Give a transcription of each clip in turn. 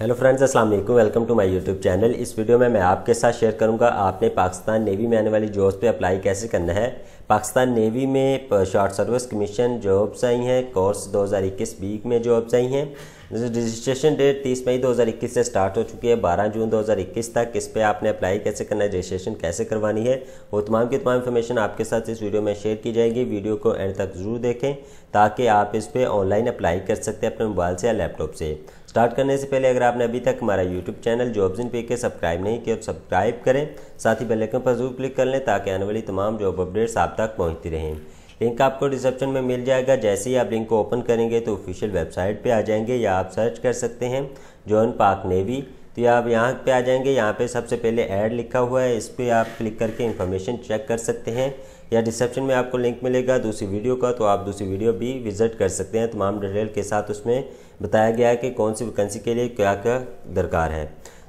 hello friends अस्सलाम वालेकुम welcome to my YouTube channel इस वीडियो में मैं आपके साथ शेयर करूंगा आपने पाकिस्तान नेवी में आने वाली जॉब्स पे अप्लाई कैसे करना है पाकिस्तान नेवी में शॉर्ट सर्विस कमीशन जॉब्स आई हैं कोर्स 2021 वीक में जॉब्स आई हैं रजिस्ट्रेशन डेट 30 मई 2021 से स्टार्ट हो चुकी है 12 जून 2021 तक इस पर आपने अप्लाई कैसे करना है रजिस्ट्रेशन कैसे करवानी है वो तमाम की तमाम इन्फॉर्मेशन आपके साथ इस वीडियो में शेयर की जाएगी वीडियो को एंड तक ज़रूर देखें ताकि आप इस पर ऑनलाइन अप्लाई कर सकते हैं अपने मोबाइल से या लैपटॉप से स्टार्ट करने से पहले अगर आपने अभी तक हमारा यूट्यूब चैनल जॉब्स इन पे के सब्सक्राइब नहीं किया तो सब्सक्राइब करें साथ ही बेलाइकन पर जरूर क्लिक कर लें ताकि आने वाली तमाम जॉब अपडेट्स आप तक पहुँचती रहें लिंक आपको डिस्क्रिप्शन में मिल जाएगा जैसे ही आप लिंक को ओपन करेंगे तो ऑफिशियल वेबसाइट पर आ जाएंगे या आप सर्च कर सकते हैं जॉन पार्क नेवी तो ये हाँ, आप यहाँ पे आ जाएंगे यहाँ पे सबसे पहले ऐड लिखा हुआ है इस पर आप क्लिक करके इन्फॉर्मेशन चेक कर सकते हैं या डिस्क्रिप्शन में आपको लिंक मिलेगा दूसरी वीडियो का तो आप दूसरी वीडियो भी विजिट कर सकते हैं तमाम डिटेल के साथ उसमें बताया गया है कि कौन सी वैकेंसी के लिए क्या क्या दरकार है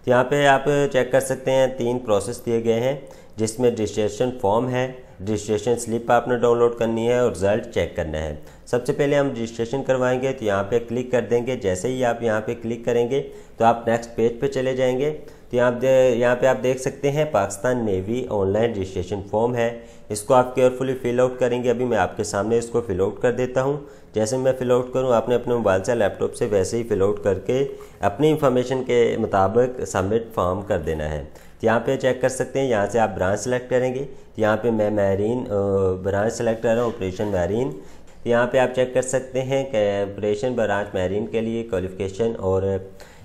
तो यहाँ पे आप चेक कर सकते हैं तीन प्रोसेस दिए गए हैं जिसमें रजिस्ट्रेशन फॉर्म है रजिस्ट्रेशन स्लिप आपने डाउनलोड करनी है और रिज़ल्ट चेक करना है सबसे पहले हम रजिस्ट्रेशन करवाएंगे तो यहाँ पे क्लिक कर देंगे जैसे ही आप यहाँ पे क्लिक करेंगे तो आप नेक्स्ट पेज पे चले जाएंगे तो यहाँ यहाँ पे आप देख सकते हैं Pakistan navy online registration form है इसको आप केयरफुली फिल आउट करेंगे अभी मैं आपके सामने इसको फिल आउट कर देता हूँ जैसे मैं फिल आउट करूँ आपने अपने मोबाइल से लैपटॉप से वैसे ही फिल आउट करके अपनी इंफॉर्मेशन के मुताबिक सबमिट फॉर्म कर देना है तो यहाँ पे चेक कर सकते हैं यहाँ से आप ब्रांच सेलेक्ट करेंगे तो यहाँ पे मैं मैरीन ब्रांच सेलेक्ट कर रहा हूँ ऑपरेशन मैरीन तो यहाँ पे आप चेक कर सकते हैं कि ऑपरेशन ब्रांच मैरीन के लिए क्वालिफिकेशन और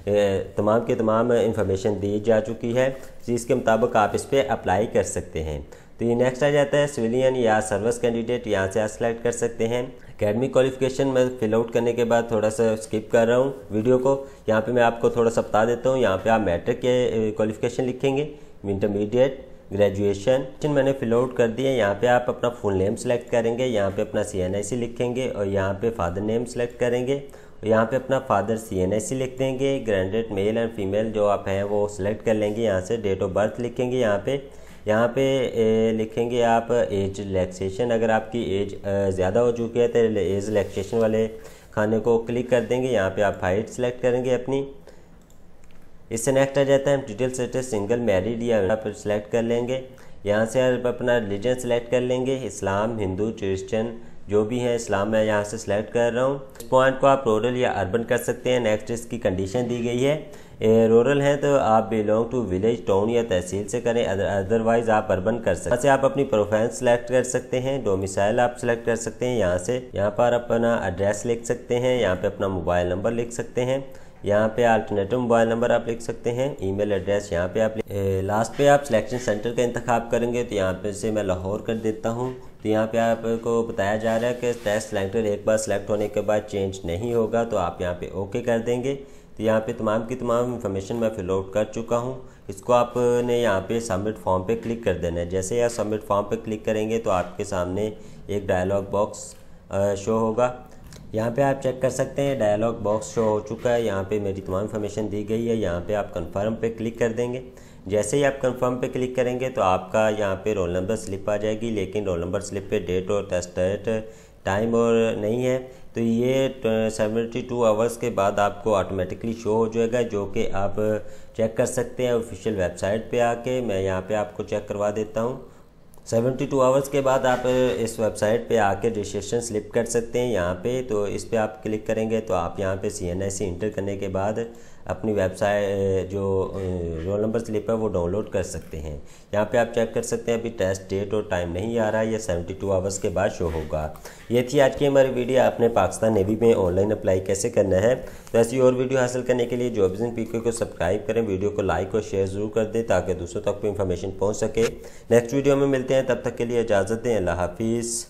तमाम के तमाम इन्फॉर्मेशन दी जा चुकी है जिसके मुताबिक आप इस पर अप्लाई कर सकते हैं तो ये नेक्स्ट आ जाता है सिविलियन या सर्विस कैंडिडेट यहाँ से आप सेलेक्ट कर सकते हैं अकेडमिक क्वालिफिकेशन मैं फिल आउट करने के बाद थोड़ा सा स्किप कर रहा हूँ वीडियो को यहाँ पे मैं आपको थोड़ा सा बता देता हूँ यहाँ पे आप मैट्रिक के क्वालिफिकेशन लिखेंगे इंटरमीडिएट ग्रेजुएशन मैंने फिल आउट कर दिया यहाँ पे आप अपना फुल नेम सेलेक्ट करेंगे यहाँ पे अपना सी लिखेंगे और यहाँ पे फादर नेम सेलेक्ट करेंगे और यहाँ पे अपना फादर सी लिख देंगे ग्रैंडेड मेल एंड फीमेल जो आप हैं वो सिलेक्ट कर लेंगे यहाँ से डेट ऑफ बर्थ लिखेंगे यहाँ पे यहाँ पे लिखेंगे आप एज रिलैक्सेशन अगर आपकी एज ज़्यादा हो चुकी है तो एज रिलैक्सेशन वाले खाने को क्लिक कर देंगे यहाँ पे आप हाइट सेलेक्ट करेंगे अपनी इससे नेक्स्ट आ जाता है हम डिटेल सेटर सिंगल मैरिड या यहाँ पर सिलेक्ट कर लेंगे यहाँ से आप अपना रिलीजन सेलेक्ट कर लेंगे इस्लाम हिंदू क्रिश्चन जो भी है इस्लाम मैं यहाँ से सिलेक्ट कर रहा हूँ इस पॉइंट को आप रूरल या अर्बन कर सकते हैं नेक्स्ट इसकी कंडीशन दी गई है रूरल है तो आप बिलोंग टू विलेज टाउन या तहसील से करें अदरवाइज आप अर्बन कर सकते हैं आप अपनी प्रोफेंस सेलेक्ट कर सकते हैं डोमिसाइल आप सेलेक्ट कर सकते हैं यहाँ से यहाँ पर अपना एड्रेस लिख सकते हैं यहाँ पे अपना मोबाइल नंबर लिख सकते हैं यहाँ पे अल्टरनेटिव मोबाइल नंबर आप लिख सकते हैं ईमेल एड्रेस यहाँ पे आप ए, लास्ट पे आप सिलेक्शन सेंटर का इंतखब करेंगे तो यहाँ पे से मैं लाहौर कर देता हूँ तो यहाँ पे आपको बताया जा रहा है कि टेस्ट सेलेक्टर एक बार सेलेक्ट होने के बाद चेंज नहीं होगा तो आप यहाँ पे ओके कर देंगे तो यहाँ पे तमाम की तमाम इन्फॉर्मेशन मैं फिलआउट कर चुका हूँ इसको आपने यहाँ पे सबमिट फॉर्म पे क्लिक कर देना है जैसे आप सबमिट फॉर्म पे क्लिक करेंगे तो आपके सामने एक डायलॉग बॉक्स शो होगा यहाँ पे आप चेक कर सकते हैं डायलॉग बॉक्स शो हो चुका है यहाँ पे मेरी तमाम इन्फॉर्मेशन दी गई है यहाँ पे आप कंफर्म पे क्लिक कर देंगे जैसे ही आप कंफर्म पे क्लिक करेंगे तो आपका यहाँ पे रोल नंबर स्लिप आ जाएगी लेकिन रोल नंबर स्लिप पे डेट और टेस्ट डेट टाइम और नहीं है तो ये सेवेंटी टू आवर्स के बाद आपको ऑटोमेटिकली शो हो जाएगा जो कि आप चेक कर सकते हैं ऑफिशियल वेबसाइट पे आके मैं यहाँ पे आपको चेक करवा देता हूँ सेवेंटी टू आवर्स के बाद आप इस वेबसाइट पे आके रजिस्ट्रेशन स्लिप कर सकते हैं यहाँ पे तो इस पर आप क्लिक करेंगे तो आप यहाँ पे सी एन आई सी इंटर करने के बाद अपनी वेबसाइट जो रोल नंबर स्लिप है वो डाउनलोड कर सकते हैं यहाँ पे आप चेक कर सकते हैं अभी टेस्ट डेट और टाइम नहीं आ रहा है यह सेवेंटी टू आवर्स के बाद शो होगा ये थी आज की हमारी वीडियो आपने पाकिस्तान नेवी में ऑनलाइन अप्लाई कैसे करना है तो ऐसी और वीडियो हासिल करने के लिए जॉब इन पीके को सब्सक्राइब करें वीडियो को लाइक और शेयर ज़रूर कर दें ताकि दूसरों तक भी इंफॉर्मेशन पहुँच सके नेक्स्ट वीडियो में मिलते हैं हैं तब तक के लिए इजाज़त दें अल्लाह हाफिज़